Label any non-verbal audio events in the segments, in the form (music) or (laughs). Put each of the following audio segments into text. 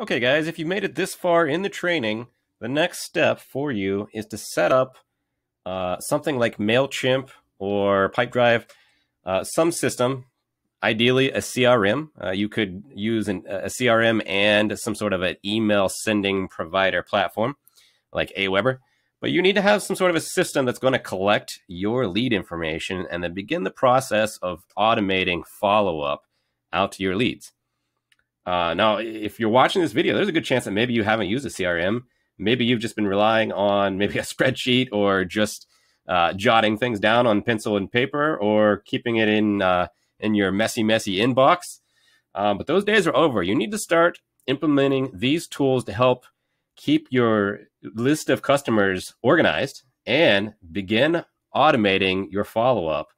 Okay, guys, if you made it this far in the training, the next step for you is to set up uh, something like MailChimp or PipeDrive, uh, some system, ideally a CRM. Uh, you could use an, a CRM and some sort of an email sending provider platform like Aweber. But you need to have some sort of a system that's going to collect your lead information and then begin the process of automating follow up out to your leads. Uh, now, if you're watching this video, there's a good chance that maybe you haven't used a CRM. Maybe you've just been relying on maybe a (laughs) spreadsheet or just uh, jotting things down on pencil and paper or keeping it in uh, in your messy, messy inbox. Um, but those days are over. You need to start implementing these tools to help keep your list of customers organized and begin automating your follow up.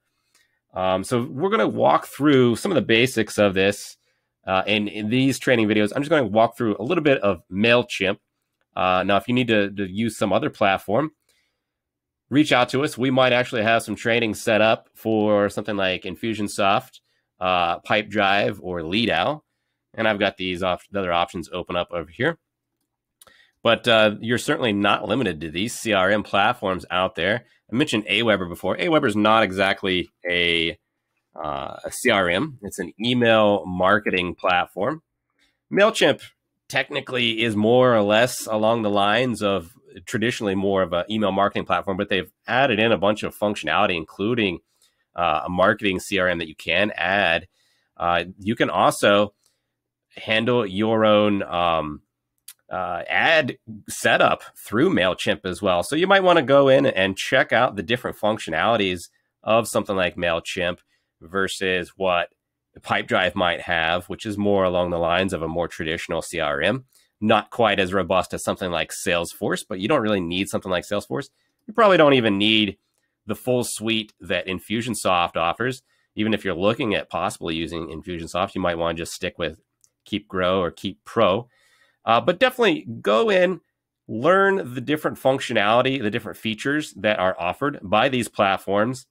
Um, so we're going to walk through some of the basics of this. Uh, and in these training videos, I'm just going to walk through a little bit of MailChimp. Uh, now, if you need to, to, use some other platform, reach out to us. We might actually have some training set up for something like Infusionsoft, uh, Pipedrive, or Leadout. And I've got these the other options open up over here. But uh, you're certainly not limited to these CRM platforms out there. I mentioned Aweber before. Aweber is not exactly a uh, a CRM. It's an email marketing platform. MailChimp technically is more or less along the lines of traditionally more of an email marketing platform, but they've added in a bunch of functionality, including uh, a marketing CRM that you can add. Uh, you can also handle your own um, uh, ad setup through MailChimp as well. So you might want to go in and check out the different functionalities of something like MailChimp versus what the pipe drive might have, which is more along the lines of a more traditional CRM, not quite as robust as something like Salesforce, but you don't really need something like Salesforce. You probably don't even need the full suite that Infusionsoft offers. Even if you're looking at possibly using Infusionsoft, you might want to just stick with Keep Grow or Keep Pro. Uh, but definitely go in, learn the different functionality, the different features that are offered by these platforms,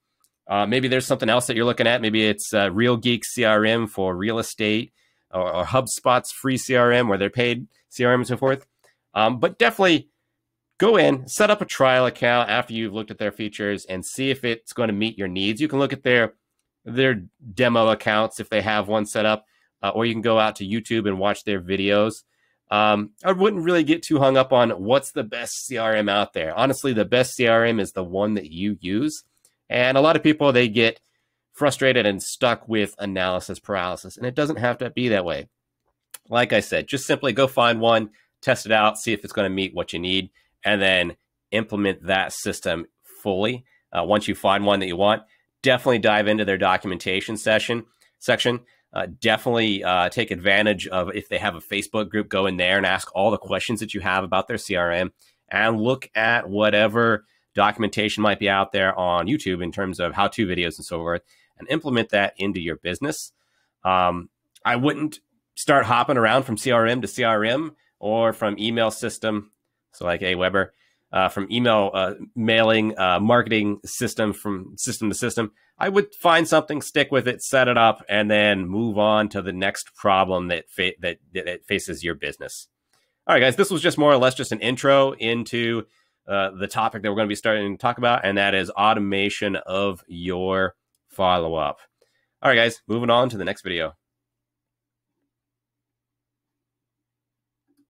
uh, maybe there's something else that you're looking at. Maybe it's uh, Real Geek CRM for real estate or, or, HubSpot's free CRM where they're paid CRM and so forth. Um, but definitely go in, set up a trial account after you've looked at their features and see if it's going to meet your needs. You can look at their their demo accounts if they have one set up, uh, or you can go out to YouTube and watch their videos. Um, I wouldn't really get too hung up on what's the best CRM out there. Honestly, the best CRM is the one that you use. And a lot of people, they get frustrated and stuck with analysis paralysis. And it doesn't have to be that way. Like I said, just simply go find one, test it out, see if it's going to meet what you need, and then implement that system fully. Uh, once you find one that you want, definitely dive into their documentation session section. Uh, definitely uh, take advantage of if they have a Facebook group, go in there and ask all the questions that you have about their CRM and look at whatever documentation might be out there on YouTube in terms of how to videos and so forth, and implement that into your business. Um, I wouldn't start hopping around from CRM to CRM or from email system. So, like Aweber, uh, from email uh, mailing uh, marketing system from system to system. I would find something, stick with it, set it up, and then move on to the next problem that that, that faces your business. All right, guys, this was just more or less just an intro into uh, the topic that we're going to be starting to talk about, and that is automation of your follow up. All right, guys, moving on to the next video.